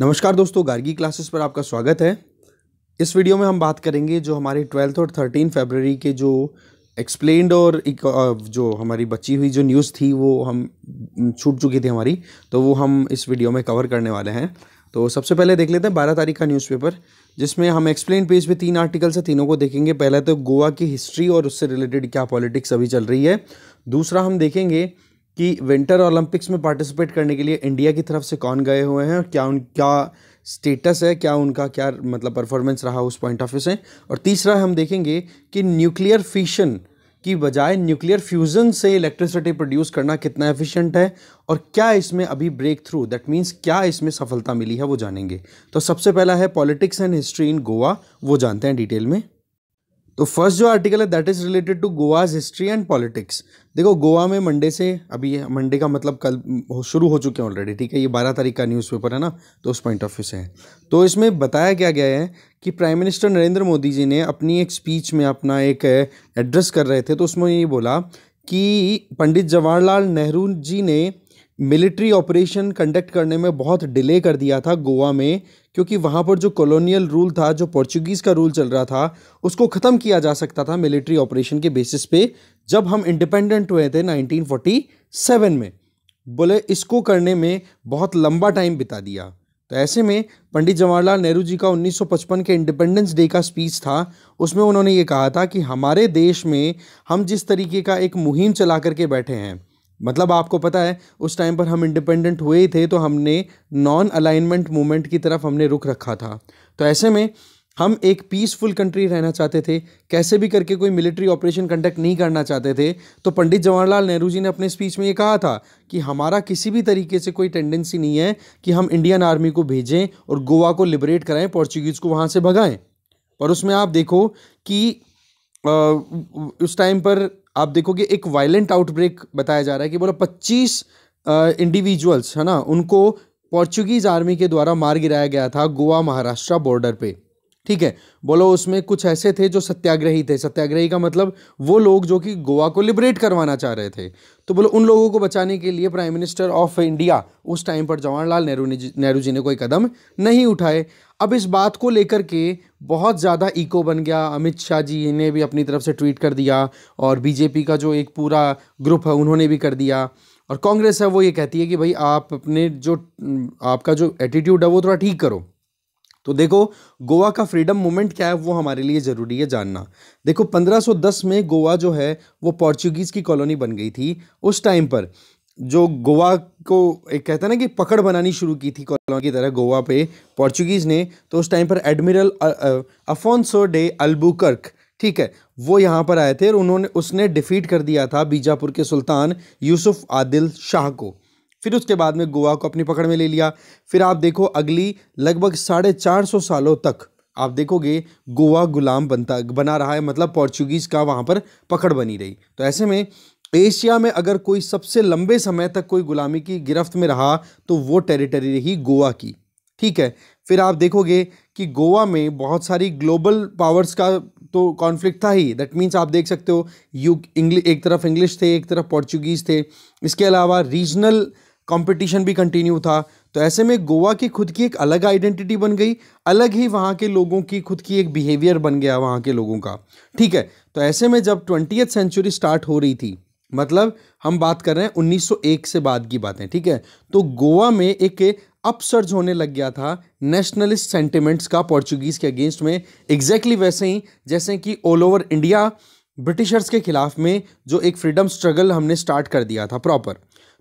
नमस्कार दोस्तों गार्गी क्लासेस पर आपका स्वागत है इस वीडियो में हम बात करेंगे जो हमारे ट्वेल्थ और थर्टीन फेबररी के जो एक्सप्लेन्ड और एक जो हमारी बची हुई जो न्यूज़ थी वो हम छूट चुकी थी हमारी तो वो हम इस वीडियो में कवर करने वाले हैं तो सबसे पहले देख लेते हैं बारह तारीख का न्यूज़पेपर जिसमें हम एक्सप्लेन पेज पे तीन आर्टिकल से तीनों को देखेंगे पहला तो गोवा की हिस्ट्री और उससे रिलेटेड क्या पॉलिटिक्स अभी चल रही है दूसरा हम देखेंगे कि विंटर ओलंपिक्स में पार्टिसिपेट करने के लिए इंडिया की तरफ से कौन गए हुए हैं और क्या उन क्या स्टेटस है क्या उनका क्या मतलब परफॉर्मेंस रहा उस पॉइंट ऑफ व्यू से और तीसरा हम देखेंगे कि न्यूक्लियर फिशन की बजाय न्यूक्लियर फ्यूज़न से इलेक्ट्रिसिटी प्रोड्यूस करना कितना एफिशिएंट है और क्या इसमें अभी ब्रेक थ्रू दैट मीन्स क्या इसमें सफलता मिली है वो जानेंगे तो सबसे पहला है politics and history in Goa वो जानते हैं डिटेल में तो फर्स्ट जो आर्टिकल है that is related to Goa's history and politics देखो गोवा में मंडे से अभी मंडे का मतलब कल शुरू हो चुके हैं ऑलरेडी ठीक है ये बारह तारीख का न्यूज़पेपर है ना तो उस पॉइंट ऑफ व्यू से है तो इसमें बताया क्या गया है कि प्राइम मिनिस्टर नरेंद्र मोदी जी ने अपनी एक स्पीच में अपना एक एड्रेस कर रहे थे तो उसमें ये बोला कि पंडित जवाहरलाल नेहरू जी ने मिलिट्री ऑपरेशन कंडक्ट करने में बहुत डिले कर दिया था गोवा में क्योंकि वहाँ पर जो कॉलोनियल रूल था जो पोर्चुगीज़ का रूल चल रहा था उसको ख़त्म किया जा सकता था मिलिट्री ऑपरेशन के बेसिस पे जब हम इंडिपेंडेंट हुए थे 1947 में बोले इसको करने में बहुत लंबा टाइम बिता दिया तो ऐसे में पंडित जवाहरलाल नेहरू जी का 1955 के इंडिपेंडेंस डे का स्पीच था उसमें उन्होंने ये कहा था कि हमारे देश में हम जिस तरीके का एक मुहिम चला करके बैठे हैं मतलब आपको पता है उस टाइम पर हम इंडिपेंडेंट हुए ही थे तो हमने नॉन अलाइनमेंट मूवमेंट की तरफ हमने रुख रखा था तो ऐसे में हम एक पीसफुल कंट्री रहना चाहते थे कैसे भी करके कोई मिलिट्री ऑपरेशन कंडक्ट नहीं करना चाहते थे तो पंडित जवाहरलाल नेहरू जी ने अपने स्पीच में ये कहा था कि हमारा किसी भी तरीके से कोई टेंडेंसी नहीं है कि हम इंडियन आर्मी को भेजें और गोवा को लिबरेट कराएं पोर्चुगीज़ को वहाँ से भगाएं और उसमें आप देखो कि आ, उस टाइम पर आप देखोगे एक वायलेंट आउटब्रेक बताया जा रहा है कि बोला पच्चीस इंडिविजुअल्स है ना उनको पोर्चुगीज़ आर्मी के द्वारा मार गिराया गया था गोवा महाराष्ट्र बॉर्डर पे ठीक है बोलो उसमें कुछ ऐसे थे जो सत्याग्रही थे सत्याग्रही का मतलब वो लोग जो कि गोवा को लिबरेट करवाना चाह रहे थे तो बोलो उन लोगों को बचाने के लिए प्राइम मिनिस्टर ऑफ इंडिया उस टाइम पर जवाहरलाल नेहरू ने नेहरू जी ने कोई कदम नहीं उठाए अब इस बात को लेकर के बहुत ज़्यादा इको बन गया अमित शाह जी ने भी अपनी तरफ से ट्वीट कर दिया और बीजेपी का जो एक पूरा ग्रुप है उन्होंने भी कर दिया और कांग्रेस है वो ये कहती है कि भाई आप अपने जो आपका जो एटीट्यूड है वो थोड़ा ठीक करो तो देखो गोवा का फ्रीडम मूवमेंट क्या है वो हमारे लिए ज़रूरी है जानना देखो 1510 में गोवा जो है वो पोर्चुगीज़ की कॉलोनी बन गई थी उस टाइम पर जो गोवा को एक कहता है ना कि पकड़ बनानी शुरू की थी कॉलोनी की तरह गोवा पे पोर्चुगीज़ ने तो उस टाइम पर एडमिरल अफोंसो डे अल्बुकर्क ठीक है वो यहाँ पर आए थे और उन्होंने उसने डिफीट कर दिया था बीजापुर के सुल्तान यूसुफ आदिल शाह को फिर उसके बाद में गोवा को अपनी पकड़ में ले लिया फिर आप देखो अगली लगभग साढ़े चार सौ सालों तक आप देखोगे गोवा गुलाम बनता बना रहा है मतलब पोर्चुगीज़ का वहाँ पर पकड़ बनी रही तो ऐसे में एशिया में अगर कोई सबसे लंबे समय तक कोई गुलामी की गिरफ्त में रहा तो वो टेरिटरी रही गोवा की ठीक है फिर आप देखोगे कि गोवा में बहुत सारी ग्लोबल पावर्स का तो कॉन्फ्लिक्ट था ही दैट मीन्स आप देख सकते हो यू इंग्लिश एक तरफ इंग्लिश थे एक तरफ पोर्चुगीज़ थे इसके अलावा रीजनल कंपटीशन भी कंटिन्यू था तो ऐसे में गोवा की खुद की एक अलग आइडेंटिटी बन गई अलग ही वहाँ के लोगों की खुद की एक बिहेवियर बन गया वहाँ के लोगों का ठीक है तो ऐसे में जब ट्वेंटी सेंचुरी स्टार्ट हो रही थी मतलब हम बात कर रहे हैं 1901 से बाद की बातें ठीक है तो गोवा में एक अपसर्ज होने लग गया था नेशनलिस्ट सेंटिमेंट्स का पोर्चुगीज़ के अगेंस्ट में एग्जैक्टली exactly वैसे ही जैसे कि ऑल ओवर इंडिया ब्रिटिशर्स के खिलाफ में जो एक फ्रीडम स्ट्रगल हमने स्टार्ट कर दिया था प्रॉपर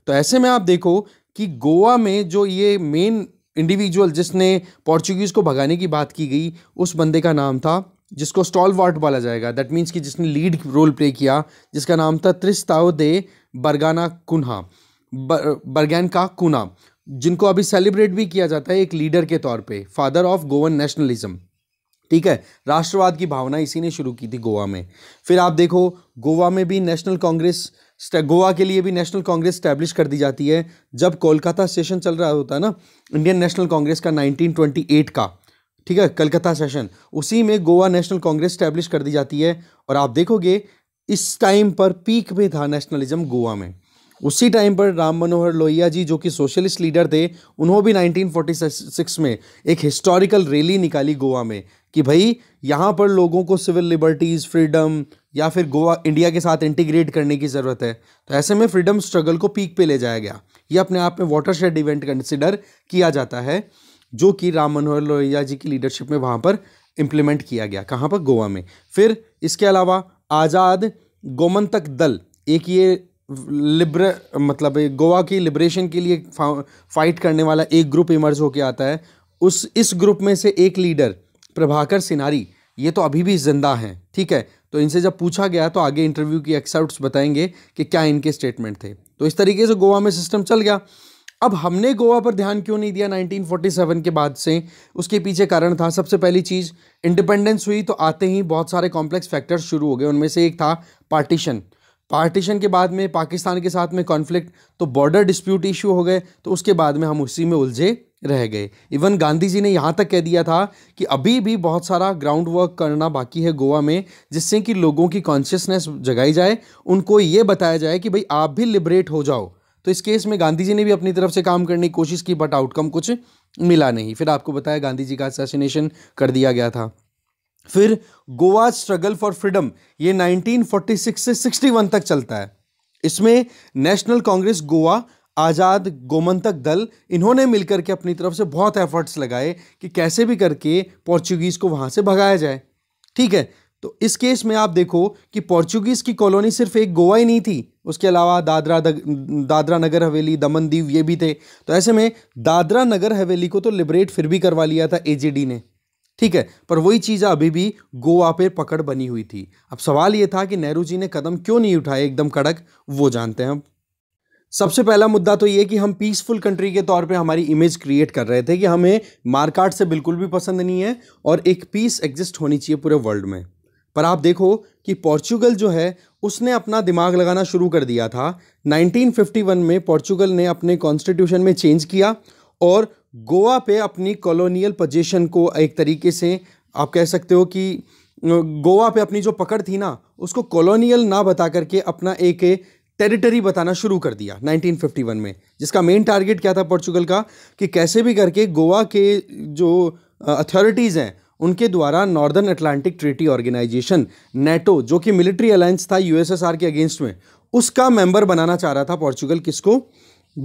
तो ऐसे में आप देखो कि गोवा में जो ये मेन इंडिविजुअल जिसने पोर्चुगीज़ को भगाने की बात की गई उस बंदे का नाम था जिसको स्टॉल वार्ट बोला जाएगा दैट मीन्स कि जिसने लीड रोल प्ले किया जिसका नाम था त्रिस्ताओ दे बरगाना कुन्हा बर, बरगैन का कुना जिनको अभी सेलिब्रेट भी किया जाता है एक लीडर के तौर पे फादर ऑफ गोवन नेशनलिज्म ठीक है राष्ट्रवाद की भावना इसी ने शुरू की थी गोवा में फिर आप देखो गोवा में भी नेशनल कांग्रेस गोवा के लिए भी नेशनल कांग्रेस स्टैब्लिश कर दी जाती है जब कोलकाता सेशन चल रहा होता है ना इंडियन नेशनल कांग्रेस का 1928 का ठीक है कलकत्ता सेशन उसी में गोवा नेशनल कांग्रेस स्टैब्लिश कर दी जाती है और आप देखोगे इस टाइम पर पीक में था नेशनलिज्म गोवा में उसी टाइम पर राम मनोहर लोहिया जी जो कि सोशलिस्ट लीडर थे उन्होंने भी 1946 में एक हिस्टोरिकल रैली निकाली गोवा में कि भाई यहाँ पर लोगों को सिविल लिबर्टीज़ फ्रीडम या फिर गोवा इंडिया के साथ इंटीग्रेट करने की ज़रूरत है तो ऐसे में फ्रीडम स्ट्रगल को पीक पे ले जाया गया ये अपने आप में वाटर शेड इवेंट कंसिडर किया जाता है जो कि राम मनोहर लोहिया जी की लीडरशिप में वहाँ पर इम्प्लीमेंट किया गया कहाँ पर गोवा में फिर इसके अलावा आज़ाद गोमंतक दल एक ये लिब्र मतलब गोवा की लिब्रेशन के लिए फाइट करने वाला एक ग्रुप इमर्ज होके आता है उस इस ग्रुप में से एक लीडर प्रभाकर सिनारी ये तो अभी भी जिंदा हैं ठीक है तो इनसे जब पूछा गया तो आगे इंटरव्यू की एक्सर्ट्स बताएंगे कि क्या इनके स्टेटमेंट थे तो इस तरीके से गोवा में सिस्टम चल गया अब हमने गोवा पर ध्यान क्यों नहीं दिया 1947 के बाद से उसके पीछे कारण था सबसे पहली चीज़ इंडिपेंडेंस हुई तो आते ही बहुत सारे कॉम्प्लेक्स फैक्टर्स शुरू हो गए उनमें से एक था पार्टीशन पार्टीशन के बाद में पाकिस्तान के साथ में कॉन्फ्लिक्ट तो बॉर्डर डिस्प्यूट इशू हो गए तो उसके बाद में हम उसी में उलझे रह गए इवन गांधी जी ने यहाँ तक कह दिया था कि अभी भी बहुत सारा ग्राउंड वर्क करना बाकी है गोवा में जिससे कि लोगों की कॉन्शियसनेस जगाई जाए उनको ये बताया जाए कि भाई आप भी लिबरेट हो जाओ तो इस केस में गांधी जी ने भी अपनी तरफ से काम करने की कोशिश की बट आउटकम कुछ मिला नहीं फिर आपको बताया गांधी जी का असैसिनेशन कर दिया गया था फिर गोवा स्ट्रगल फॉर फ्रीडम ये 1946 से 61 तक चलता है इसमें नेशनल कांग्रेस गोवा आज़ाद गोमंतक दल इन्होंने मिलकर के अपनी तरफ से बहुत एफर्ट्स लगाए कि कैसे भी करके पोर्चुगीज़ को वहाँ से भगाया जाए ठीक है तो इस केस में आप देखो कि पोर्चुगीज़ की कॉलोनी सिर्फ एक गोवा ही नहीं थी उसके अलावा दादरा दग, दादरा नगर हवेली दमन दीव ये भी थे तो ऐसे में दादरा नगर हवेली को तो लिबरेट फिर भी करवा लिया था एजेडी ने ठीक है पर वही चीज़ अभी भी गोवा पे पकड़ बनी हुई थी अब सवाल ये था कि नेहरू जी ने कदम क्यों नहीं उठाए एकदम कड़क वो जानते हैं हम सबसे पहला मुद्दा तो ये कि हम पीसफुल कंट्री के तौर पे हमारी इमेज क्रिएट कर रहे थे कि हमें मारकाट से बिल्कुल भी पसंद नहीं है और एक पीस एग्जिस्ट होनी चाहिए पूरे वर्ल्ड में पर आप देखो कि पोर्चुगल जो है उसने अपना दिमाग लगाना शुरू कर दिया था 1951 में पोर्चुगल ने अपने कॉन्स्टिट्यूशन में चेंज किया और गोवा पे अपनी कॉलोनियल पोजिशन को एक तरीके से आप कह सकते हो कि गोवा पे अपनी जो पकड़ थी ना उसको कॉलोनियल ना बता करके अपना एक टेरिटरी बताना शुरू कर दिया 1951 में जिसका मेन टारगेट क्या था पोर्चुगल का कि कैसे भी करके गोवा के जो अथॉरिटीज़ हैं उनके द्वारा Northern Atlantic Treaty Organization NATO जो कि मिलिट्री अलायंस था यूएसएसआर के अगेंस्ट में उसका मेंबर बनाना चाह रहा था पोर्चुगल किसको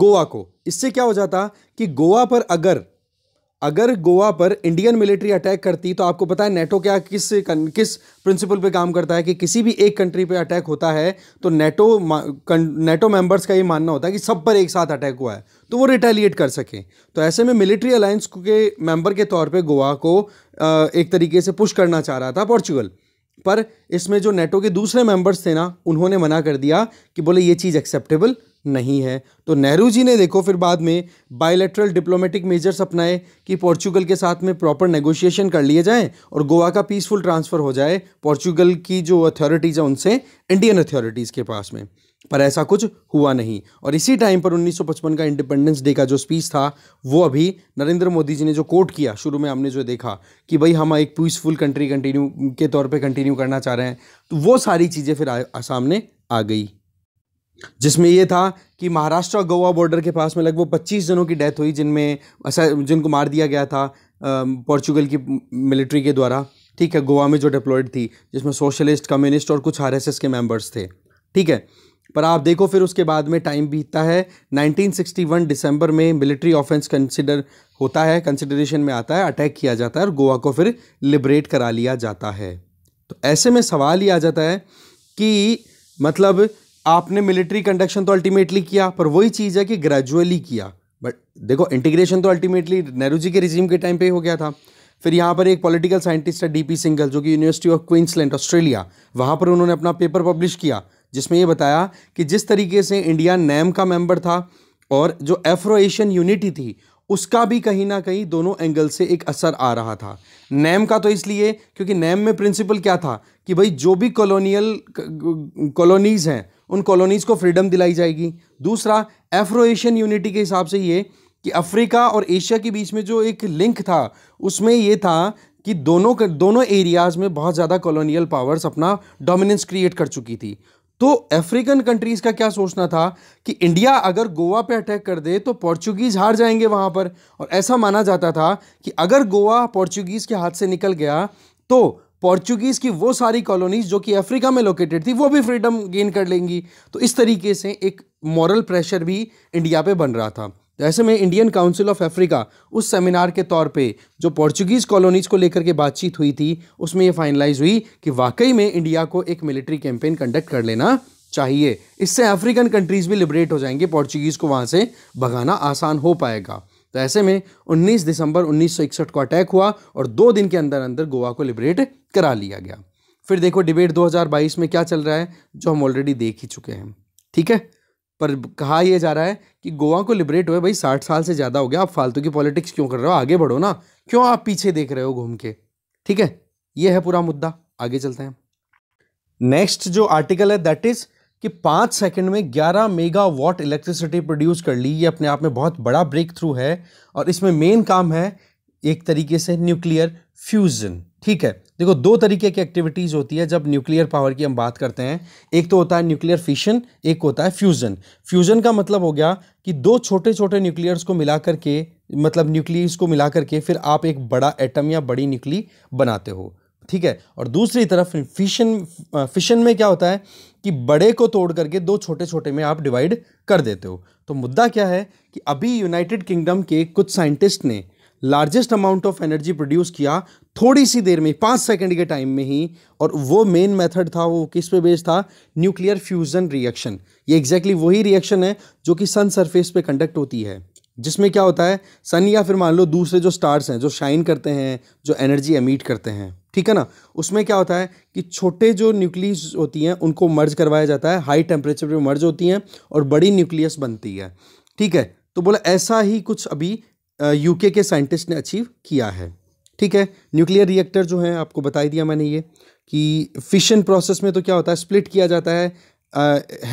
गोवा को इससे क्या हो जाता कि गोवा पर अगर अगर गोवा पर इंडियन मिलिट्री अटैक करती तो आपको पता है नेटो क्या किस किस प्रिंसिपल पे काम करता है कि किसी भी एक कंट्री पे अटैक होता है तो नेटो नेटो मेंबर्स का ये मानना होता है कि सब पर एक साथ अटैक हुआ है तो वो रिटेलिएट कर सकें तो ऐसे में मिलिट्री अलायंस के मेंबर के तौर पे गोवा को एक तरीके से पुश करना चाह रहा था पोर्चुगल पर इसमें जो नेटो के दूसरे मेंबर्स थे ना उन्होंने मना कर दिया कि बोले ये चीज़ एक्सेप्टेबल नहीं है तो नेहरू जी ने देखो फिर बाद में बायोलेट्रल डिप्लोमेटिक मेजर्स अपनाए कि पोर्चुगल के साथ में प्रॉपर नेगोशिएशन कर लिए जाएं और गोवा का पीसफुल ट्रांसफ़र हो जाए पोर्चुगल की जो अथॉरिटीज़ हैं उनसे इंडियन अथॉरिटीज़ के पास में पर ऐसा कुछ हुआ नहीं और इसी टाइम पर 1955 का इंडिपेंडेंस डे का जो स्पीच था वो अभी नरेंद्र मोदी जी ने जो कोट किया शुरू में हमने जो देखा कि भाई हम एक पीसफुल कंट्री कंटिन्यू के तौर पे कंटिन्यू करना चाह रहे हैं तो वो सारी चीज़ें फिर आ, सामने आ गई जिसमें यह था कि महाराष्ट्र और गोवा बॉर्डर के पास में लगभग 25 जनों की डेथ हुई जिनमें जिनको मार दिया गया था पोर्चुगल की मिलिट्री के द्वारा ठीक है गोवा में जो डिप्लॉयड थी जिसमें सोशलिस्ट कम्युनिस्ट और कुछ आरएसएस के मेंबर्स थे ठीक है पर आप देखो फिर उसके बाद में टाइम बीतता है 1961 दिसंबर में मिलिट्री ऑफेंस कंसिडर होता है कंसिडरेशन में आता है अटैक किया जाता है और गोवा को फिर लिबरेट करा लिया जाता है तो ऐसे में सवाल ये आ जाता है कि मतलब आपने मिलिट्री कंडक्शन तो अल्टीमेटली किया पर वही चीज़ है कि ग्रेजुअली किया बट देखो इंटीग्रेशन तो अल्टीमेटली नेहरू जी के रिजीम के टाइम पे हो गया था फिर यहाँ पर एक पॉलिटिकल साइंटिस्ट है डीपी सिंगल जो कि यूनिवर्सिटी ऑफ क्वींसलैंड ऑस्ट्रेलिया वहाँ पर उन्होंने अपना पेपर पब्लिश किया जिसमें ये बताया कि जिस तरीके से इंडिया नैम का मेंबर था और जो एफ्रो एशियन यूनिटी थी उसका भी कहीं ना कहीं दोनों एंगल से एक असर आ रहा था नैम का तो इसलिए क्योंकि नैम में प्रिंसिपल क्या था कि भाई जो भी कॉलोनियल कॉलोनीज़ हैं उन कॉलोनीज़ को फ्रीडम दिलाई जाएगी दूसरा एफ्रो एशियन यूनिटी के हिसाब से ये कि अफ्रीका और एशिया के बीच में जो एक लिंक था उसमें ये था कि दोनों दोनों एरियाज़ में बहुत ज़्यादा कॉलोनियल पावर्स अपना डोमिनेंस क्रिएट कर चुकी थी तो अफ्रीकन कंट्रीज़ का क्या सोचना था कि इंडिया अगर गोवा पे अटैक कर दे तो पोर्चुगीज़ हार जाएंगे वहाँ पर और ऐसा माना जाता था कि अगर गोवा पोर्चुगीज़ के हाथ से निकल गया तो पोर्चुगीज़ की वो सारी कॉलोनीज जो कि अफ्रीका में लोकेटेड थी वो भी फ्रीडम गेन कर लेंगी तो इस तरीके से एक मॉरल प्रेशर भी इंडिया पे बन रहा था तो ऐसे में इंडियन काउंसिल ऑफ अफ्रीका उस सेमिनार के तौर पे जो पोर्चुगीज़ कॉलोनीज़ को लेकर के बातचीत हुई थी उसमें ये फाइनलाइज हुई कि वाकई में इंडिया को एक मिलिट्री कैंपेन कंडक्ट कर लेना चाहिए इससे अफ्रीकन कंट्रीज़ भी लिबरेट हो जाएंगे पोर्चुगीज़ को वहाँ से भगाना आसान हो पाएगा तो ऐसे में 19 दिसंबर 1961 को अटैक हुआ और दो दिन के अंदर अंदर गोवा को लिबरेट करा लिया गया फिर देखो डिबेट 2022 में क्या चल रहा है जो हम ऑलरेडी देख ही चुके हैं ठीक है पर कहा यह जा रहा है कि गोवा को लिबरेट हुए भाई साठ साल से ज़्यादा हो गया आप फालतू की पॉलिटिक्स क्यों कर रहे हो आगे बढ़ो ना क्यों आप पीछे देख रहे हो घूम के ठीक है यह है पूरा मुद्दा आगे चलते हैं नेक्स्ट जो आर्टिकल है दैट इज़ कि पाँच सेकंड में 11 मेगावाट इलेक्ट्रिसिटी प्रोड्यूस कर ली ये अपने आप में बहुत बड़ा ब्रेक थ्रू है और इसमें मेन काम है एक तरीके से न्यूक्लियर फ्यूज़न ठीक है देखो दो तरीके की एक्टिविटीज़ होती है जब न्यूक्लियर पावर की हम बात करते हैं एक तो होता है न्यूक्लियर फिशन एक होता है फ्यूज़न फ्यूज़न का मतलब हो गया कि दो छोटे छोटे न्यूक्लियर्स को मिला करके मतलब न्यूक्लियस को मिला करके फिर आप एक बड़ा एटम या बड़ी न्यूक्ली बनाते हो ठीक है और दूसरी तरफ फिशन फिशन में क्या होता है कि बड़े को तोड़ करके दो छोटे छोटे में आप डिवाइड कर देते हो तो मुद्दा क्या है कि अभी यूनाइटेड किंगडम के कुछ साइंटिस्ट ने largest amount of energy produce किया थोड़ी सी देर में पाँच सेकंड के टाइम में ही और वो मेन मेथड था वो किस पे बेस्ड था न्यूक्लियर फ्यूज़न रिएक्शन ये एग्जैक्टली exactly वही रिएक्शन है जो कि सन सरफेस पे कंडक्ट होती है जिसमें क्या होता है सन या फिर मान लो दूसरे जो स्टार्स हैं जो शाइन करते हैं जो एनर्जी एमिट करते हैं ठीक है ना उसमें क्या होता है कि छोटे जो न्यूक्लियस होती हैं उनको मर्ज करवाया जाता है हाई टेम्परेचर पे मर्ज होती हैं और बड़ी न्यूक्लियस बनती है ठीक है तो बोला ऐसा ही कुछ अभी यूके के साइंटिस्ट ने अचीव किया है ठीक है न्यूक्लियर रिएक्टर जो है आपको बता दिया मैंने ये कि फिशन प्रोसेस में तो क्या होता है स्प्लिट किया जाता है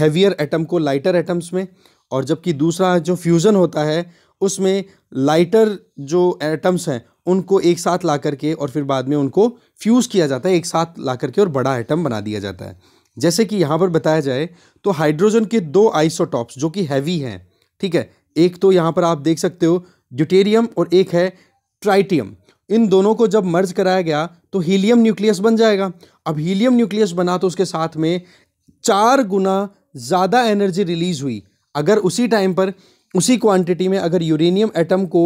हैवियर एटम को लाइटर एटम्स में और जबकि दूसरा जो फ्यूज़न होता है उसमें लाइटर जो एटम्स हैं उनको एक साथ ला करके और फिर बाद में उनको फ्यूज़ किया जाता है एक साथ ला करके और बड़ा आइटम बना दिया जाता है जैसे कि यहाँ पर बताया जाए तो हाइड्रोजन के दो आइसोटॉप्स जो कि हैवी हैं ठीक है एक तो यहाँ पर आप देख सकते हो ड्यूटेरियम और एक है ट्राइटियम इन दोनों को जब मर्ज कराया गया तो हीलियम न्यूक्लियस बन जाएगा अब हीलियम न्यूक्लियस बना तो उसके साथ में चार गुना ज़्यादा एनर्जी रिलीज हुई अगर उसी टाइम पर उसी क्वांटिटी में अगर यूरेनियम एटम को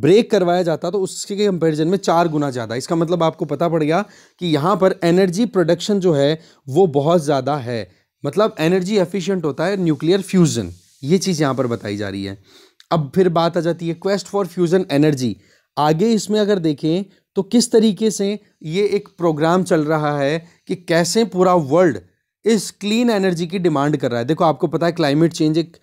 ब्रेक करवाया जाता तो उसके कंपैरिजन में चार गुना ज़्यादा इसका मतलब आपको पता पड़ गया कि यहाँ पर एनर्जी प्रोडक्शन जो है वो बहुत ज़्यादा है मतलब एनर्जी एफिशिएंट होता है न्यूक्लियर फ्यूज़न ये चीज़ यहाँ पर बताई जा रही है अब फिर बात आ जाती है क्वेस्ट फॉर फ्यूज़न एनर्जी आगे इसमें अगर देखें तो किस तरीके से ये एक प्रोग्राम चल रहा है कि कैसे पूरा वर्ल्ड इस क्लीन एनर्जी की डिमांड कर रहा है देखो आपको पता है क्लाइमेट चेंज एक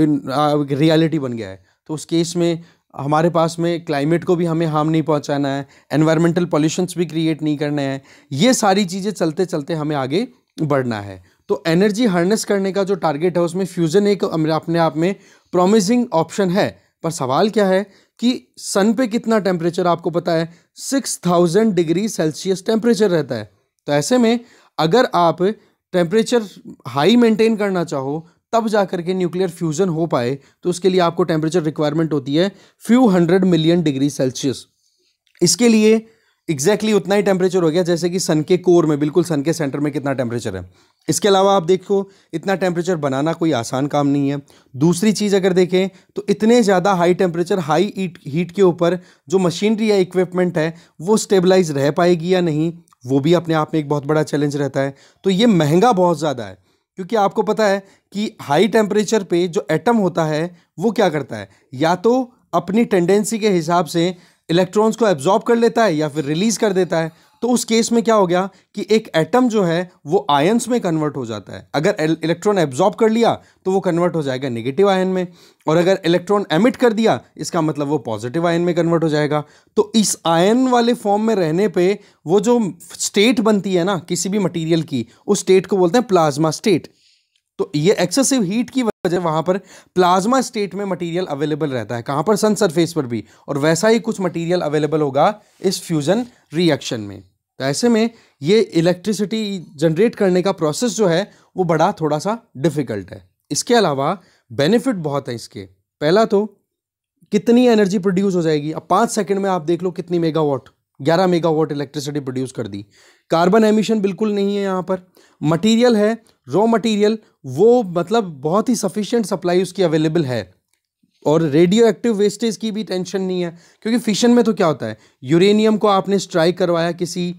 रियलिटी बन गया है तो उस केस में हमारे पास में क्लाइमेट को भी हमें हार्म नहीं पहुंचाना है एनवायरमेंटल पॉल्यूशंस भी क्रिएट नहीं करने हैं ये सारी चीज़ें चलते चलते हमें आगे बढ़ना है तो एनर्जी हार्नेस करने का जो टारगेट है उसमें फ्यूज़न एक अपने आप में प्रोमिसिंग ऑप्शन है पर सवाल क्या है कि सन पे कितना टेम्परेचर आपको पता है six thousand degree Celsius temperature रहता है तो ऐसे में अगर आप टेम्परेचर हाई मेंटेन करना चाहो तब जा करके न्यूक्लियर फ्यूज़न हो पाए तो उसके लिए आपको टेम्परेचर रिक्वायरमेंट होती है few hundred million degree Celsius इसके लिए एग्जैक्टली exactly उतना ही टेम्परेचर हो गया जैसे कि सन के कोर में बिल्कुल सन के सेंटर में कितना टेम्परेचर है इसके अलावा आप देखो इतना टेम्परेचर बनाना कोई आसान काम नहीं है दूसरी चीज़ अगर देखें तो इतने ज़्यादा high temperature high heat heat के ऊपर जो मशीनरी या इक्विपमेंट है वो स्टेबलाइज रह पाएगी या नहीं वो भी अपने आप में एक बहुत बड़ा चैलेंज रहता है तो ये महंगा बहुत ज़्यादा है क्योंकि आपको पता है कि हाई टेम्परेचर पे जो एटम होता है वो क्या करता है या तो अपनी टेंडेंसी के हिसाब से इलेक्ट्रॉन्स को एब्जॉर्ब कर लेता है या फिर रिलीज़ कर देता है तो उस केस में क्या हो गया कि एक एटम जो है वो आयंस में कन्वर्ट हो जाता है अगर इलेक्ट्रॉन एब्जॉर्ब कर लिया तो वो कन्वर्ट हो जाएगा नेगेटिव आयन में और अगर इलेक्ट्रॉन एमिट कर दिया इसका मतलब वो पॉजिटिव आयन में कन्वर्ट हो जाएगा तो इस आयन वाले फॉर्म में रहने पे वो जो स्टेट बनती है ना किसी भी मटीरियल की उस स्टेट को बोलते हैं प्लाज्मा स्टेट तो ये एक्सेसिव हीट की वजह वहां पर प्लाज्मा स्टेट में मटेरियल अवेलेबल रहता है कहां पर सन सरफेस पर भी और वैसा ही कुछ मटेरियल अवेलेबल होगा इस फ्यूज़न रिएक्शन में तो ऐसे में ये इलेक्ट्रिसिटी जनरेट करने का प्रोसेस जो है वो बड़ा थोड़ा सा डिफ़िकल्ट है इसके अलावा बेनिफिट बहुत है इसके पहला तो कितनी एनर्जी प्रोड्यूस हो जाएगी अब पाँच सेकंड में आप देख लो कितनी मेगावाट ग्यारह मेगावाट इलेक्ट्रिसिटी प्रोड्यूस कर दी कार्बन एमिशन बिल्कुल नहीं है यहाँ पर मटेरियल है रॉ मटेरियल वो मतलब बहुत ही सफिशिएंट सप्लाई उसकी अवेलेबल है और रेडियो एक्टिव वेस्टेज की भी टेंशन नहीं है क्योंकि फिशन में तो क्या होता है यूरेनियम को आपने स्ट्राइक करवाया किसी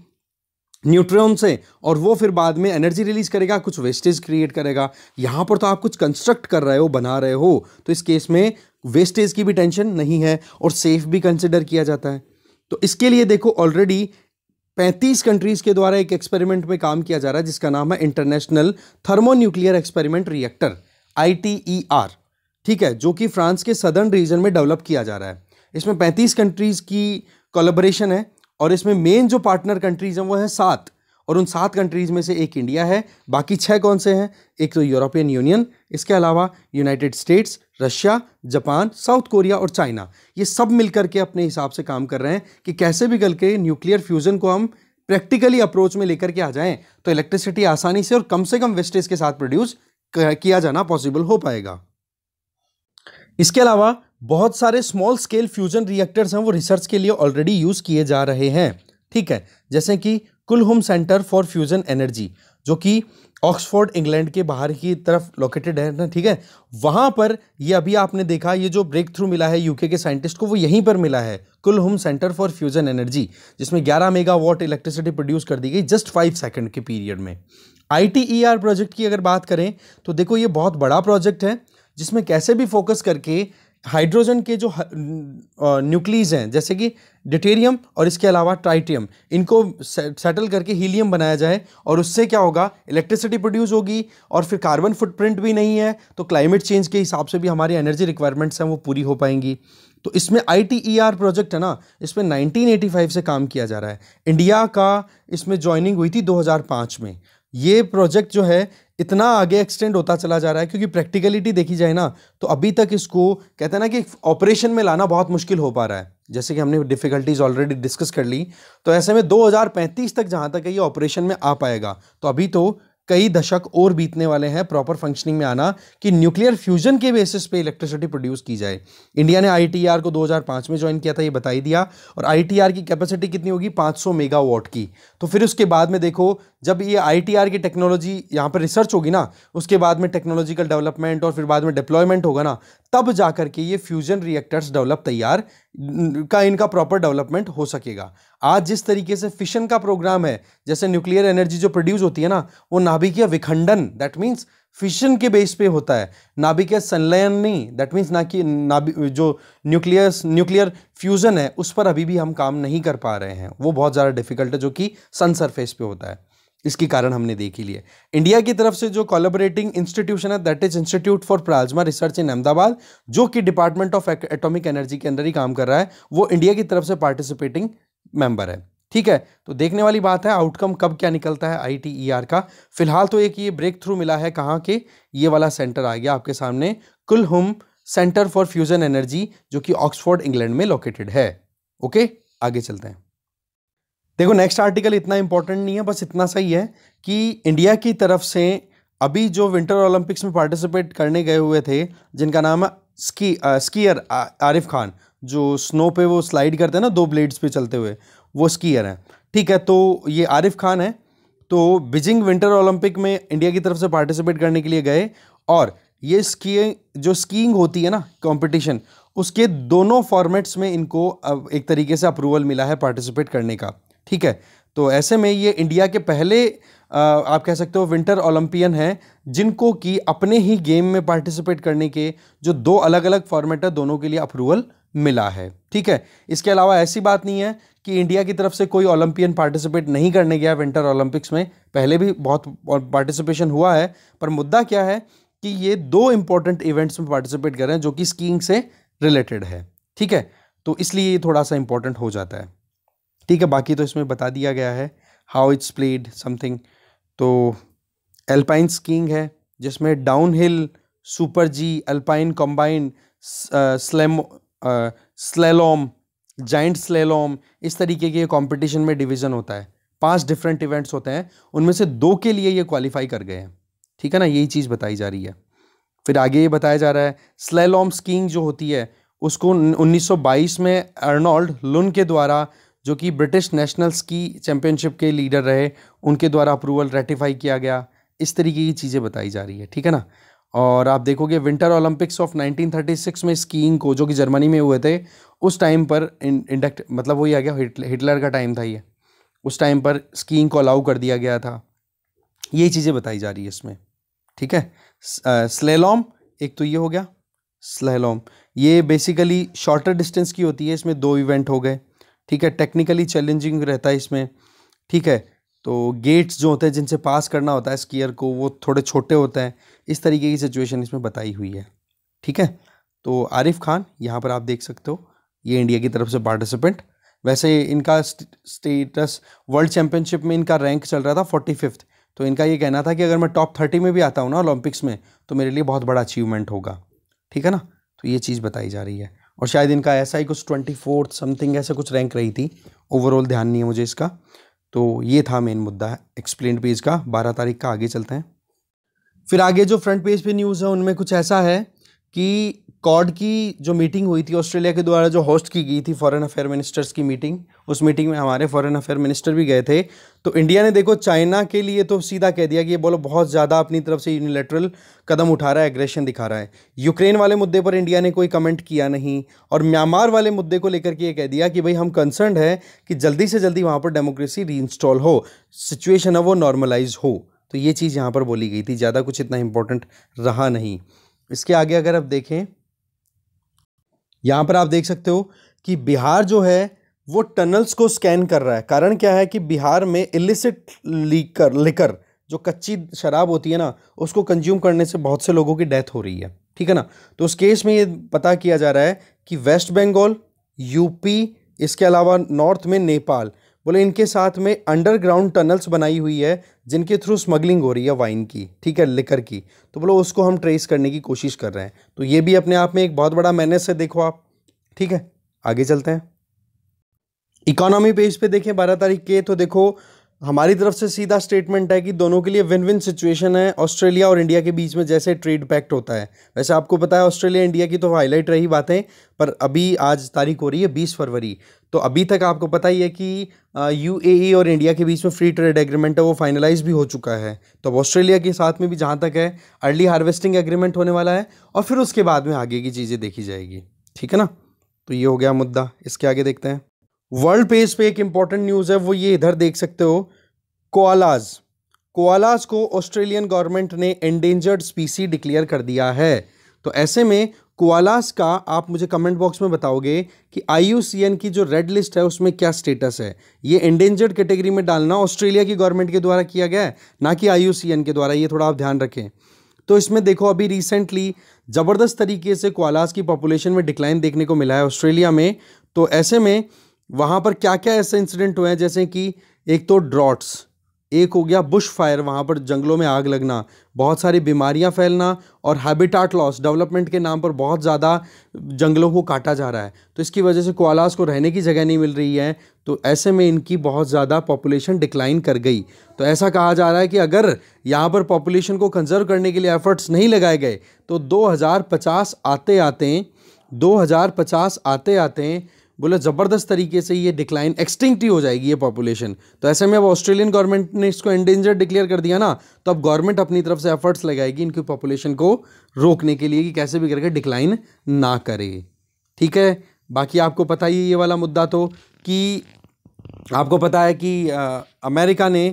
न्यूट्रॉन से और वो फिर बाद में एनर्जी रिलीज करेगा कुछ वेस्टेज क्रिएट करेगा यहाँ पर तो आप कुछ कंस्ट्रक्ट कर रहे हो बना रहे हो तो इस केस में वेस्टेज की भी टेंशन नहीं है और सेफ भी कंसिडर किया जाता है तो इसके लिए देखो ऑलरेडी पैंतीस कंट्रीज़ के द्वारा एक एक्सपेरिमेंट में काम किया जा रहा है जिसका नाम है इंटरनेशनल थर्मोन्यूक्लियर एक्सपेरिमेंट रिएक्टर आई ठीक है जो कि फ्रांस के सदर्न रीजन में डेवलप किया जा रहा है इसमें पैंतीस कंट्रीज़ की कोलेबोरेशन है और इसमें मेन जो पार्टनर कंट्रीज़ हैं वो है सात और उन सात कंट्रीज़ में से एक इंडिया है बाकी छः कौन से हैं एक तो यूरोपियन यूनियन इसके अलावा United States Russia Japan South Korea और चाइना ये सब मिलकर के अपने हिसाब से काम कर रहे हैं कि कैसे भी करके न्यूक्लियर फ्यूज़न को हम प्रैक्टिकली अप्रोच में लेकर के आ जाएं तो इलेक्ट्रिसिटी आसानी से और कम से कम वेस्टेज के साथ प्रोड्यूस किया जाना पॉसिबल हो पाएगा इसके अलावा बहुत सारे स्मॉल स्केल फ्यूजन रिएक्टर्स हैं वो रिसर्च के लिए ऑलरेडी यूज़ किए जा रहे हैं ठीक है जैसे कि Culham Centre for Fusion Energy जो कि ऑक्सफोर्ड इंग्लैंड के बाहर की तरफ लोकेटेड है ना ठीक है वहाँ पर ये अभी आपने देखा ये जो ब्रेक थ्रू मिला है यूके के साइंटिस्ट को वो यहीं पर मिला है Culham Centre for Fusion Energy जिसमें 11 मेगावाट इलेक्ट्रिसिटी प्रोड्यूस कर दी गई जस्ट फाइव सेकंड के पीरियड में आई प्रोजेक्ट e की अगर बात करें तो देखो ये बहुत बड़ा प्रोजेक्ट है जिसमें कैसे भी फोकस करके हाइड्रोजन के जो न्यूक्लीज हैं जैसे कि डिटेरियम और इसके अलावा ट्राइटियम इनको सेटल करके हीलियम बनाया जाए और उससे क्या होगा इलेक्ट्रिसिटी प्रोड्यूस होगी और फिर कार्बन फुटप्रिंट भी नहीं है तो क्लाइमेट चेंज के हिसाब से भी हमारी एनर्जी रिक्वायरमेंट्स हैं वो पूरी हो पाएंगी तो इसमें आई प्रोजेक्ट है ना इसमें नाइनटीन से काम किया जा रहा है इंडिया का इसमें ज्वाइनिंग हुई थी दो में ये प्रोजेक्ट जो है इतना आगे एक्सटेंड होता चला जा रहा है क्योंकि प्रैक्टिकलिटी देखी जाए ना तो अभी तक इसको कहते हैं ना कि ऑपरेशन में लाना बहुत मुश्किल हो पा रहा है जैसे कि हमने डिफ़िकल्टीज ऑलरेडी डिस्कस कर ली तो ऐसे में 2035 तक जहां तक है ये ऑपरेशन में आ पाएगा तो अभी तो कई दशक और बीतने वाले हैं प्रॉपर फंक्शनिंग में आना कि न्यूक्लियर फ्यूजन के बेसिस पे इलेक्ट्रिसिटी प्रोड्यूस की जाए इंडिया ने आईटीआर को 2005 में ज्वाइन किया था ये बताई दिया और आईटीआर की कैपेसिटी कितनी होगी 500 मेगावाट की तो फिर उसके बाद में देखो जब ये आईटीआर की टेक्नोलॉजी यहाँ पर रिसर्च होगी ना उसके बाद में टेक्नोलॉजिकल डेवलपमेंट और फिर बाद में डिप्लॉयमेंट होगा ना तब जा करके ये फ्यूजन रिएक्टर्स डेवलप तैयार का इनका प्रॉपर डेवलपमेंट हो सकेगा आज जिस तरीके से फिशन का प्रोग्राम है जैसे न्यूक्लियर एनर्जी जो प्रोड्यूस होती है ना वो नाभिकीय विखंडन दैट मीन्स फिशन के बेस पे होता है नाभिकीय संलयन नहीं दैट मीन्स ना कि नाभि जो न्यूक्लियस न्यूक्लियर फ्यूज़न है उस पर अभी भी हम काम नहीं कर पा रहे हैं वो बहुत ज़्यादा डिफिकल्ट है जो कि सन सरफेस पे होता है इसकी कारण हमने देख ही लिए इंडिया की तरफ से जो कॉलेबरेटिंग इंस्टीट्यूशन है that is Institute for Plasma Research in Ahmedabad जो कि डिपार्टमेंट ऑफ एटॉमिक एनर्जी के अंदर ही काम कर रहा है वो इंडिया की तरफ से पार्टिसिपेटिंग मेंबर है ठीक है तो देखने वाली बात है आउटकम कब क्या निकलता है आईटीईआर e का फिलहाल तो एक ये ब्रेक थ्रू मिला है कहाँ के ये वाला सेंटर आ गया आपके सामने Culham Centre for Fusion Energy जो कि ऑक्सफोर्ड इंग्लैंड में लोकेटेड है ओके आगे चलते हैं देखो नेक्स्ट आर्टिकल इतना इंपॉर्टेंट नहीं है बस इतना सही है कि इंडिया की तरफ से अभी जो विंटर ओलंपिक्स में पार्टिसिपेट करने गए हुए थे जिनका नाम है ski uh, skier uh, Arif Khan जो स्नो पे वो स्लाइड करते हैं ना दो ब्लेड्स पे चलते हुए वो स्कीयर हैं ठीक है तो ये आरिफ खान है तो बीजिंग विंटर ओलंपिक में इंडिया की तरफ से पार्टिसिपेट करने के लिए गए और ये स्की जो स्कीइंग होती है ना कंपटीशन उसके दोनों फॉर्मेट्स में इनको अब एक तरीके से अप्रूवल मिला है पार्टिसिपेट करने का ठीक है तो ऐसे में ये इंडिया के पहले आप कह सकते हो विंटर ओलंपियन हैं जिनको कि अपने ही गेम में पार्टिसिपेट करने के जो दो अलग अलग फॉर्मेट है दोनों के लिए अप्रूवल मिला है ठीक है इसके अलावा ऐसी बात नहीं है कि इंडिया की तरफ से कोई ओलंपियन पार्टिसिपेट नहीं करने गया विंटर ओलंपिक्स में पहले भी बहुत पार्टिसिपेशन हुआ है पर मुद्दा क्या है कि ये दो इंपॉर्टेंट इवेंट्स में पार्टिसिपेट कर रहे हैं जो कि स्कीइंग से रिलेटेड है ठीक है तो इसलिए ये थोड़ा सा इंपॉर्टेंट हो जाता है ठीक है बाकी तो इसमें बता दिया गया है हाउ इट्स प्लेड समथिंग तो एल्पाइन स्कीइंग है जिसमें downhill super G alpine combined slam slalom giant slalom इस तरीके के कंपटीशन में डिवीज़न होता है पांच डिफरेंट इवेंट्स होते हैं उनमें से दो के लिए ये क्वालिफाई कर गए हैं ठीक है ना यही चीज़ बताई जा रही है फिर आगे ये बताया जा रहा है स्लेलॉम स्कीइंग जो होती है उसको 1922 में अर्नोल्ड लुन के द्वारा जो कि ब्रिटिश नेशनल स्की चैम्पियनशिप के लीडर रहे उनके द्वारा अप्रूवल रेटिफाई किया गया इस तरीके की चीज़ें बताई जा रही है ठीक है ना और आप देखोगे विंटर ओलंपिक्स ऑफ 1936 में स्कीइंग को जो कि जर्मनी में हुए थे उस टाइम पर इंडक्ट मतलब वही आ गया हिटलर, हिटलर का टाइम था ये उस टाइम पर स्कीइंग को अलाउ कर दिया गया था यही चीज़ें बताई जा रही है इसमें ठीक है स्लेलॉम एक तो ये हो गया स्लेलॉम ये बेसिकली शॉर्टर डिस्टेंस की होती है इसमें दो इवेंट हो गए ठीक है टेक्निकली चैलेंजिंग रहता है इसमें ठीक है तो गेट्स जो होते हैं जिनसे पास करना होता है स्कीयर को वो थोड़े छोटे होते हैं इस तरीके की सिचुएशन इसमें बताई हुई है ठीक है तो आरिफ खान यहाँ पर आप देख सकते हो ये इंडिया की तरफ से पार्टिसिपेंट वैसे इनका स्टेटस वर्ल्ड चैम्पियनशिप में इनका रैंक चल रहा था फोर्टी फिफ्थ तो इनका ये कहना था कि अगर मैं टॉप थर्टी में भी आता हूँ ना ओलंपिक्स में तो मेरे लिए बहुत बड़ा अचीवमेंट होगा ठीक है ना तो ये चीज़ बताई जा रही है और शायद इनका ऐसा ही कुछ ट्वेंटी फोर्थ समथिंग ऐसा कुछ रैंक रही थी ओवरऑल ध्यान नहीं है मुझे इसका तो ये था मेन मुद्दा एक्सप्लेन पेज का बारह तारीख का आगे चलते हैं फिर आगे जो फ्रंट पेज पे न्यूज़ है उनमें कुछ ऐसा है कि कॉड की जो मीटिंग हुई थी ऑस्ट्रेलिया के द्वारा जो होस्ट की गई थी फॉरेन अफेयर मिनिस्टर्स की मीटिंग उस मीटिंग में हमारे फॉरेन अफेयर मिनिस्टर भी गए थे तो इंडिया ने देखो चाइना के लिए तो सीधा कह दिया कि ये बोलो बहुत ज़्यादा अपनी तरफ से यूनिलेटरल कदम उठा रहा है एग्रेशन दिखा रहा है यूक्रेन वाले मुद्दे पर इंडिया ने कोई कमेंट किया नहीं और म्यांमार वाले मुद्दे को लेकर के ये कह दिया कि भाई हम कंसर्न है कि जल्दी से जल्दी वहाँ पर डेमोक्रेसी रीइंस्टॉल हो सिचुएशन है वो नॉर्मलाइज हो तो ये चीज़ यहाँ पर बोली गई थी ज़्यादा कुछ इतना इंपॉर्टेंट रहा नहीं इसके आगे अगर आप देखें यहाँ पर आप देख सकते हो कि बिहार जो है वो टनल्स को स्कैन कर रहा है कारण क्या है कि बिहार में इलिसिट लीकर लिकर जो कच्ची शराब होती है ना उसको कंज्यूम करने से बहुत से लोगों की डेथ हो रही है ठीक है ना तो उस केस में ये पता किया जा रहा है कि वेस्ट बंगाल यूपी इसके अलावा नॉर्थ में नेपाल बोले इनके साथ में अंडरग्राउंड टनल्स बनाई हुई है जिनके थ्रू स्मगलिंग हो रही है वाइन की ठीक है लिकर की तो बोलो उसको हम ट्रेस करने की कोशिश कर रहे हैं तो ये भी अपने आप में एक बहुत बड़ा मैनेज है देखो आप ठीक है आगे चलते हैं इकोनॉमी पेज पे देखें बारह तारीख के तो देखो हमारी तरफ से सीधा स्टेटमेंट है कि दोनों के लिए विन विन सिचुएशन है ऑस्ट्रेलिया और इंडिया के बीच में जैसे ट्रेड पैक्ट होता है वैसे आपको पता है ऑस्ट्रेलिया इंडिया की तो हाईलाइट रही बातें पर अभी आज तारीख हो रही है बीस फरवरी तो अभी तक आपको पता ही है कि यू ए e और इंडिया के बीच में फ्री ट्रेड एग्रीमेंट है वो फाइनलाइज भी हो चुका है तो अब ऑस्ट्रेलिया के साथ में भी जहाँ तक है अर्ली हार्वेस्टिंग एग्रीमेंट होने वाला है और फिर उसके बाद में आगे की चीज़ें देखी जाएगी ठीक है ना तो ये हो गया मुद्दा इसके आगे देखते हैं वर्ल्ड पेज पे एक इंपॉर्टेंट न्यूज़ है वो ये इधर देख सकते हो कोआलाज कोआलाज को ऑस्ट्रेलियन गवर्नमेंट ने एंडेंजर्ड स्पीसी डिक्लेयर कर दिया है तो ऐसे में कोआलास का आप मुझे कमेंट बॉक्स में बताओगे कि आई की जो रेड लिस्ट है उसमें क्या स्टेटस है ये एंडेंजर्ड कैटेगरी में डालना ऑस्ट्रेलिया की गवर्नमेंट के द्वारा किया गया है ना कि आई के द्वारा ये थोड़ा आप ध्यान रखें तो इसमें देखो अभी रिसेंटली ज़बरदस्त तरीके से कोआलास की पॉपुलेशन में डिक्लाइन देखने को मिला है ऑस्ट्रेलिया में तो ऐसे में वहाँ पर क्या क्या ऐसे इंसिडेंट हुए हैं जैसे कि एक तो ड्रॉट्स एक हो गया बुश फायर वहाँ पर जंगलों में आग लगना बहुत सारी बीमारियाँ फैलना और हैबिटाट लॉस डेवलपमेंट के नाम पर बहुत ज़्यादा जंगलों को काटा जा रहा है तो इसकी वजह से कोआलास को रहने की जगह नहीं मिल रही है तो ऐसे में इनकी बहुत ज़्यादा पॉपुलेशन डिक्लाइन कर गई तो ऐसा कहा जा रहा है कि अगर यहाँ पर पॉपुलेशन को कंजर्व करने के लिए एफर्ट्स नहीं लगाए गए तो दो आते आते दो आते आते आते बोले ज़बरदस्त तरीके से ये डिक्लाइन एक्सटिंक्ट ही हो जाएगी ये पॉपुलेशन तो ऐसे में अब ऑस्ट्रेलियन गवर्नमेंट ने इसको एंडेंजर डिक्लेयर कर दिया ना तो अब गवर्नमेंट अपनी तरफ से एफर्ट्स लगाएगी इनकी पॉपुलेशन को रोकने के लिए कि कैसे भी करके डिक्लाइन ना करे ठीक है बाकी आपको पता ही ये वाला मुद्दा तो कि आपको पता है कि आ, अमेरिका ने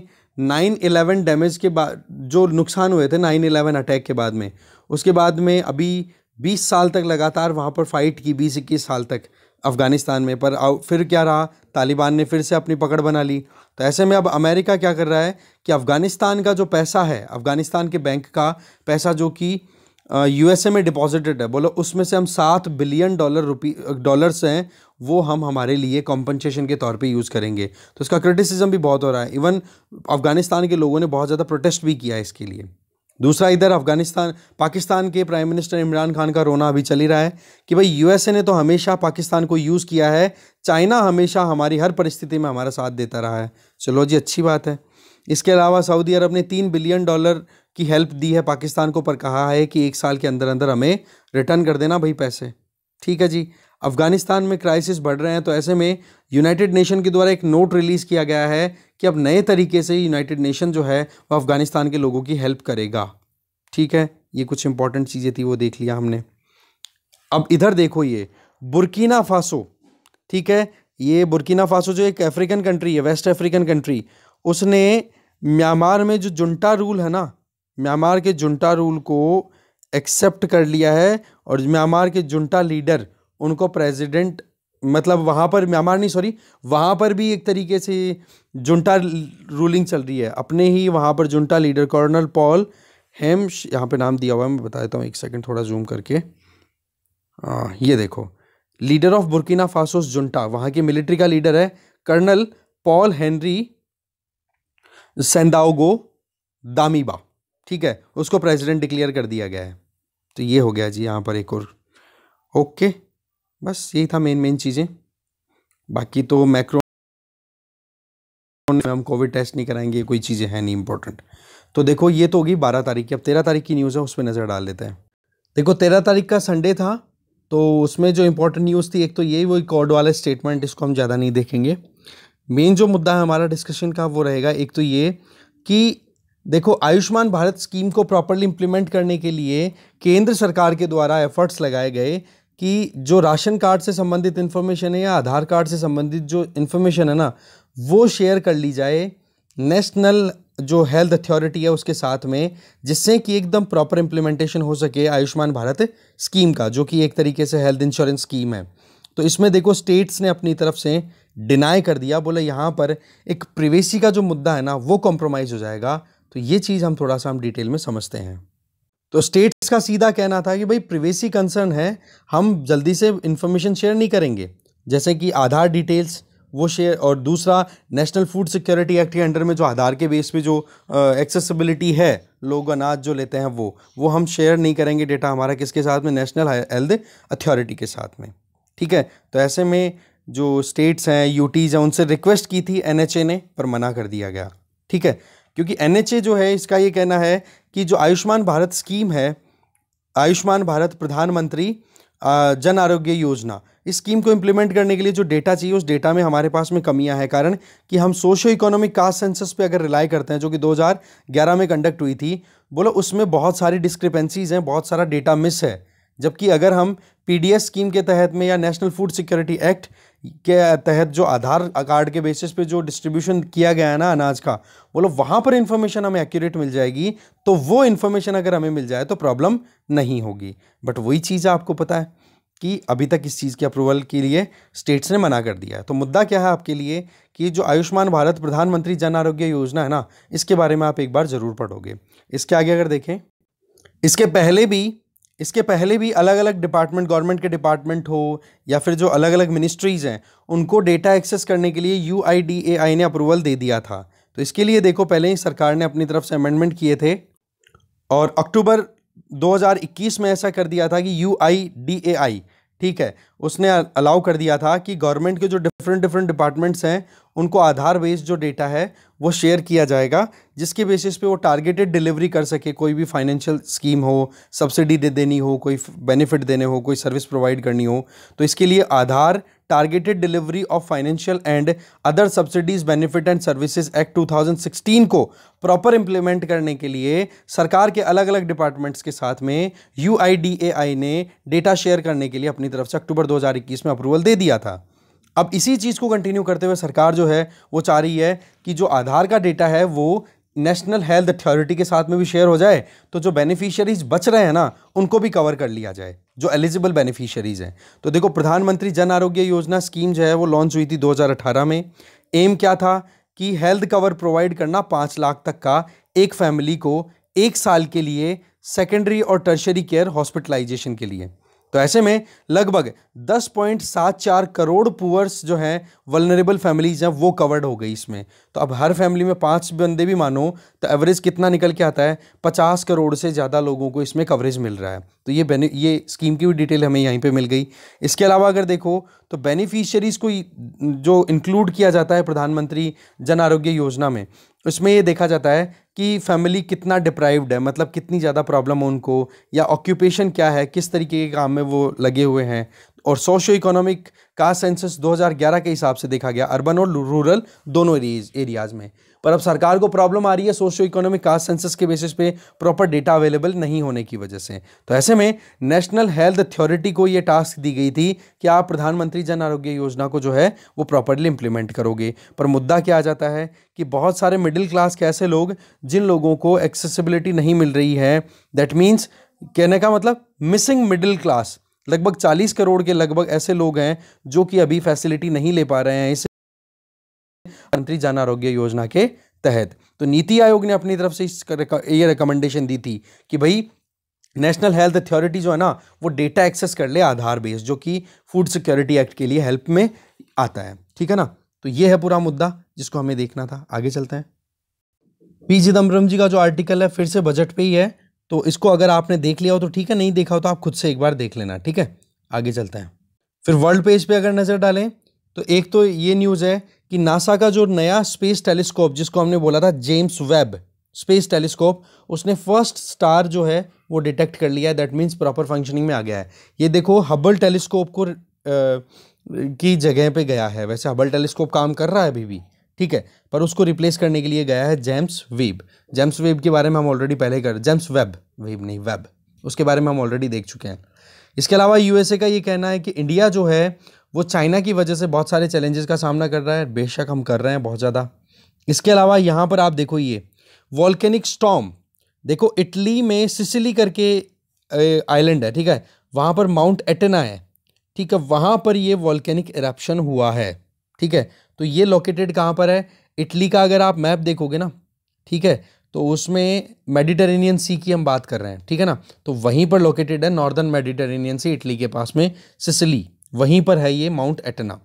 नाइन इलेवन डैमेज के बाद जो नुकसान हुए थे नाइन इलेवन अटैक के बाद में उसके बाद में अभी बीस साल तक लगातार वहाँ पर फाइट की बीस इक्कीस साल तक अफ़गानिस्तान में पर फिर क्या रहा तालिबान ने फिर से अपनी पकड़ बना ली तो ऐसे में अब अमेरिका क्या कर रहा है कि अफ़गानिस्तान का जो पैसा है अफ़गानिस्तान के बैंक का पैसा जो कि यूएसए में डिपॉजिटेड है बोलो उसमें से हम सात बिलियन डॉलर रुपी डॉलर्स हैं वो हम हमारे लिए कॉम्पनसेशन के तौर पे यूज़ करेंगे तो इसका क्रिटिसिज्म भी बहुत हो रहा है इवन अफ़गानिस्तान के लोगों ने बहुत ज़्यादा प्रोटेस्ट भी किया है इसके लिए दूसरा इधर अफगानिस्तान पाकिस्तान के प्राइम मिनिस्टर इमरान खान का रोना अभी चल ही रहा है कि भाई यूएसए ने तो हमेशा पाकिस्तान को यूज़ किया है चाइना हमेशा हमारी हर परिस्थिति में हमारा साथ देता रहा है चलो जी अच्छी बात है इसके अलावा सऊदी अरब ने तीन बिलियन डॉलर की हेल्प दी है पाकिस्तान को पर कहा है कि एक साल के अंदर अंदर हमें रिटर्न कर देना भाई पैसे ठीक है जी अफगानिस्तान में क्राइसिस बढ़ रहे हैं तो ऐसे में यूनाइटेड नेशन के द्वारा एक नोट रिलीज़ किया गया है कि अब नए तरीके से यूनाइटेड नेशन जो है वह अफ़गानिस्तान के लोगों की हेल्प करेगा ठीक है ये कुछ इंपॉर्टेंट चीज़ें थी वो देख लिया हमने अब इधर देखो ये बुरकीना फासो ठीक है ये बुरकीना फासो जो एक अफ्रीकन कंट्री है वेस्ट अफ्रीकन कंट्री उसने म्यांमार में जो जुंटा रूल है ना म्यांमार के जुंटा रूल को एक्सेप्ट कर लिया है और म्यांमार के जुंटा लीडर उनको प्रेसिडेंट मतलब वहाँ पर म्यांमार नहीं सॉरी वहाँ पर भी एक तरीके से जुंटा रूलिंग चल रही है अपने ही वहाँ पर जुंटा लीडर कर्नल पॉल हेम यहाँ पे नाम दिया हुआ है मैं बता देता हूँ एक सेकंड थोड़ा जूम करके आ, ये देखो leader of Burkina Faso's junta वहाँ के मिलिट्री का लीडर है colonel Paul Henri Sandaogo Damiba ठीक है उसको प्रेजिडेंट डिक्लेयर कर दिया गया है तो ये हो गया जी यहाँ पर एक और ओके बस यही था मेन मेन चीज़ें बाकी तो मैक्रो हम कोविड टेस्ट नहीं कराएंगे कोई चीज़ें हैं नहीं इंपॉर्टेंट तो देखो ये तो होगी बारह तारीख की अब तेरह तारीख की न्यूज़ है उस पर नज़र डाल लेते हैं देखो तेरह तारीख का संडे था तो उसमें जो इम्पोर्टेंट न्यूज़ थी एक तो यही वो कॉर्ड वाला स्टेटमेंट इसको हम ज़्यादा नहीं देखेंगे मेन जो मुद्दा है हमारा डिस्कशन का वो रहेगा एक तो ये कि देखो आयुष्मान भारत स्कीम को प्रॉपरली इम्प्लीमेंट करने के लिए केंद्र सरकार के द्वारा एफर्ट्स लगाए गए कि जो राशन कार्ड से संबंधित इन्फॉर्मेशन है या आधार कार्ड से संबंधित जो इन्फॉर्मेशन है ना वो शेयर कर ली जाए नेशनल जो हेल्थ अथॉरिटी है उसके साथ में जिससे कि एकदम प्रॉपर इम्प्लीमेंटेशन हो सके आयुष्मान भारत स्कीम का जो कि एक तरीके से हेल्थ इंश्योरेंस स्कीम है तो इसमें देखो स्टेट्स ने अपनी तरफ से डिनाई कर दिया बोले यहाँ पर एक प्रिवेसी का जो मुद्दा है ना वो कॉम्प्रोमाइज़ हो जाएगा तो ये चीज़ हम थोड़ा सा हम डिटेल में समझते हैं तो स्टेट इसका सीधा कहना था कि भाई प्रिवेसी कंसर्न है हम जल्दी से इन्फॉर्मेशन शेयर नहीं करेंगे जैसे कि आधार डिटेल्स वो शेयर और दूसरा नेशनल फूड सिक्योरिटी एक्ट के अंडर में जो आधार के बेस पे जो एक्सेसिबिलिटी है लोग अनाज जो लेते हैं वो वो हम शेयर नहीं करेंगे डेटा हमारा किसके साथ में नेशनल हेल्थ अथॉरिटी के साथ में ठीक है तो ऐसे में जो स्टेट्स हैं यूटीज़ हैं उनसे रिक्वेस्ट की थी एन ने पर मना कर दिया गया ठीक है क्योंकि एन जो है इसका ये कहना है कि जो आयुष्मान भारत स्कीम है आयुष्मान भारत प्रधानमंत्री जन आरोग्य योजना इस स्कीम को इम्प्लीमेंट करने के लिए जो डेटा चाहिए उस डेटा में हमारे पास में कमियां हैं कारण कि हम सोशो इकोनॉमिक कास्ट सेंसस पे अगर रिलाई करते हैं जो कि 2011 में कंडक्ट हुई थी बोलो उसमें बहुत सारी डिस्क्रिपेंसीज हैं बहुत सारा डेटा मिस है जबकि अगर हम पीडीएस स्कीम के तहत में या नेशनल फूड सिक्योरिटी एक्ट के तहत जो आधार कार्ड के बेसिस पे जो डिस्ट्रीब्यूशन किया गया है ना अनाज का बोलो वहाँ पर इन्फॉर्मेशन हमें एक्यूरेट मिल जाएगी तो वो इन्फॉर्मेशन अगर हमें मिल जाए तो प्रॉब्लम नहीं होगी बट वही चीज़ आपको पता है कि अभी तक इस चीज़ के अप्रूवल के लिए स्टेट्स ने मना कर दिया है तो मुद्दा क्या है आपके लिए कि जो आयुष्मान भारत प्रधानमंत्री जन आरोग्य योजना है ना इसके बारे में आप एक बार ज़रूर पढ़ोगे इसके आगे अगर देखें इसके पहले भी इसके पहले भी अलग अलग डिपार्टमेंट गवर्नमेंट के डिपार्टमेंट हो या फिर जो अलग अलग मिनिस्ट्रीज़ हैं उनको डेटा एक्सेस करने के लिए यू ने अप्रूवल दे दिया था तो इसके लिए देखो पहले ही सरकार ने अपनी तरफ से अमेंडमेंट किए थे और अक्टूबर 2021 में ऐसा कर दिया था कि यू आई ठीक है उसने अलाउ कर दिया था कि गवर्नमेंट के जो डिफरेंट डिफरेंट डिपार्टमेंट्स हैं उनको आधार बेस्ड जो डेटा है वो शेयर किया जाएगा जिसके बेसिस पे वो टारगेटेड डिलीवरी कर सके कोई भी फाइनेंशियल स्कीम हो सब्सिडी दे देनी हो कोई बेनिफिट देने हो कोई सर्विस प्रोवाइड करनी हो तो इसके लिए Aadhaar Targeted Delivery of Financial and Other Subsidies Benefit and Services Act 2016 को प्रॉपर इंप्लीमेंट करने के लिए सरकार के अलग अलग डिपार्टमेंट्स के साथ में यू ने डेटा शेयर करने के लिए अपनी तरफ से अक्टूबर 2021 में अप्रूवल दे दिया था अब इसी चीज़ को कंटिन्यू करते हुए सरकार जो है वो चाह रही है कि जो आधार का डेटा है वो नेशनल हेल्थ अथॉरिटी के साथ में भी शेयर हो जाए तो जो बेनिफिशियरीज बच रहे हैं ना उनको भी कवर कर लिया जाए जो एलिजिबल बेनिफिशियरीज हैं तो देखो प्रधानमंत्री जन आरोग्य योजना स्कीम जो है वो लॉन्च हुई थी 2018 में एम क्या था कि हेल्थ कवर प्रोवाइड करना पाँच लाख तक का एक फैमिली को एक साल के लिए सेकेंडरी और टर्शरी केयर हॉस्पिटलाइजेशन के लिए तो ऐसे में लगभग 10.74 करोड़ पुअर्स जो हैं वलनरेबल फैमिलीज हैं वो कवर्ड हो गई इसमें तो अब हर फैमिली में पाँच बंदे भी मानो तो एवरेज कितना निकल के आता है पचास करोड़ से ज़्यादा लोगों को इसमें कवरेज मिल रहा है तो ये ये स्कीम की भी डिटेल हमें यहीं पे मिल गई इसके अलावा अगर देखो तो बेनिफिशियरीज़ को जो इंक्लूड किया जाता है प्रधानमंत्री जन आरोग्य योजना में उसमें ये देखा जाता है कि फैमिली कितना डिप्राइव्ड है मतलब कितनी ज़्यादा प्रॉब्लम है उनको या ऑक्यूपेशन क्या है किस तरीके के काम में वो लगे हुए हैं और सोशो इकोनॉमिक का सेंसस 2011 के हिसाब से देखा गया अर्बन और रूरल दोनों एरियाज़ में पर अब सरकार को प्रॉब्लम आ रही है सोशो इकोनॉमिक कास्ट सेंसस के बेसिस पे प्रॉपर डेटा अवेलेबल नहीं होने की वजह से तो ऐसे में नेशनल हेल्थ अथॉरिटी को ये टास्क दी गई थी कि आप प्रधानमंत्री जन आरोग्य योजना को जो है वो प्रॉपरली इंप्लीमेंट करोगे पर मुद्दा क्या आ जाता है कि बहुत सारे मिडिल क्लास के ऐसे लोग जिन लोगों को एक्सेसिबिलिटी नहीं मिल रही है दैट मीन्स कहने का मतलब मिसिंग मिडिल क्लास लगभग 40 करोड़ के लगभग ऐसे लोग हैं जो कि अभी फैसिलिटी नहीं ले पा रहे हैं इस मंत्री जन आरोग्य योजना के तहत तो नीति आयोग ने अपनी तरफ से इस ये रिकमेंडेशन दी थी कि भाई नेशनल हेल्थ अथॉरिटी जो है ना वो डेटा एक्सेस कर ले आधार बेस जो कि फूड सिक्योरिटी एक्ट के लिए हेल्प में आता है ठीक है ना तो ये है पूरा मुद्दा जिसको हमें देखना था आगे चलते हैं पी चिदम्बरम जी का जो आर्टिकल है फिर से बजट पे ही है तो इसको अगर आपने देख लिया हो तो ठीक है नहीं देखा हो तो आप खुद से एक बार देख लेना ठीक है आगे चलते हैं फिर वर्ल्ड पेज पे अगर नज़र डालें तो एक तो ये न्यूज़ है कि नासा का जो नया स्पेस टेलीस्कोप जिसको हमने बोला था जेम्स वेब स्पेस टेलीस्कोप उसने फर्स्ट स्टार जो है वो डिटेक्ट कर लिया है दैट मीन्स प्रॉपर फंक्शनिंग में आ गया है ये देखो हबल टेलीस्कोप को आ, की जगह पे गया है वैसे हबल टेलीस्कोप काम कर रहा है अभी भी ठीक है पर उसको रिप्लेस करने के लिए गया है जेम्स वेब जेम्स वेब के बारे में हम ऑलरेडी पहले कर जेम्स वेब वेब नहीं वेब उसके बारे में हम ऑलरेडी देख चुके हैं इसके अलावा यूएसए का ये कहना है कि इंडिया जो है वो चाइना की वजह से बहुत सारे चैलेंजेस का सामना कर रहा है बेशक हम कर रहे हैं बहुत ज़्यादा इसके अलावा यहाँ पर आप देखो ये वॉल्केनिक स्टॉम देखो इटली में सिसिली करके आइलैंड है ठीक है वहाँ पर माउंट एटेना है ठीक है वहाँ पर ये वॉल्केनिक इरप्शन हुआ है ठीक है तो ये लोकेटेड कहाँ पर है इटली का अगर आप मैप देखोगे ना ठीक है तो उसमें मेडिटरेनियन सी की हम बात कर रहे हैं ठीक है ना तो वहीं पर लोकेटेड है नॉर्दर्न मेडिटरेनियन सी इटली के पास में सिसली वहीं पर है ये माउंट एटना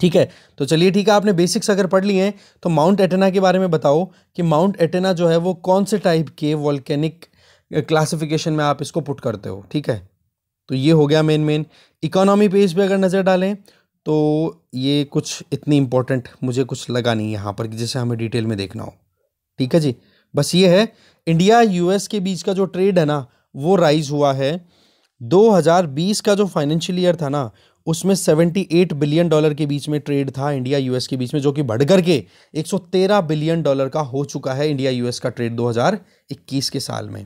ठीक है तो चलिए ठीक है आपने बेसिक्स अगर पढ़ लिए हैं तो माउंट एटना के बारे में बताओ कि माउंट एटना जो है वो कौन से टाइप के वॉल्केनिक क्लासिफिकेशन में आप इसको पुट करते हो ठीक है तो ये हो गया मेन मेन इकोनॉमी पेज पे अगर नज़र डालें तो ये कुछ इतनी इम्पोर्टेंट मुझे कुछ लगा नहीं यहाँ पर जैसे हमें डिटेल में देखना हो ठीक है जी बस ये है इंडिया यूएस के बीच का जो ट्रेड है ना वो राइज हुआ है 2020 का जो फाइनेंशियल ईयर था ना उसमें 78 बिलियन डॉलर के बीच में ट्रेड था इंडिया यूएस के बीच में जो कि बढ़कर के 113 बिलियन डॉलर का हो चुका है इंडिया यूएस का ट्रेड 2021 के साल में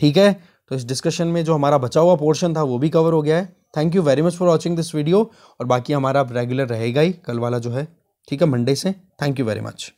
ठीक है तो इस डिस्कशन में जो हमारा बचा हुआ पोर्शन था वो भी कवर हो गया है thank you very much for watching this video और बाकी हमारा अब रेगुलर रहेगा ही कल वाला जो है ठीक है मंडे से थैंक यू वेरी मच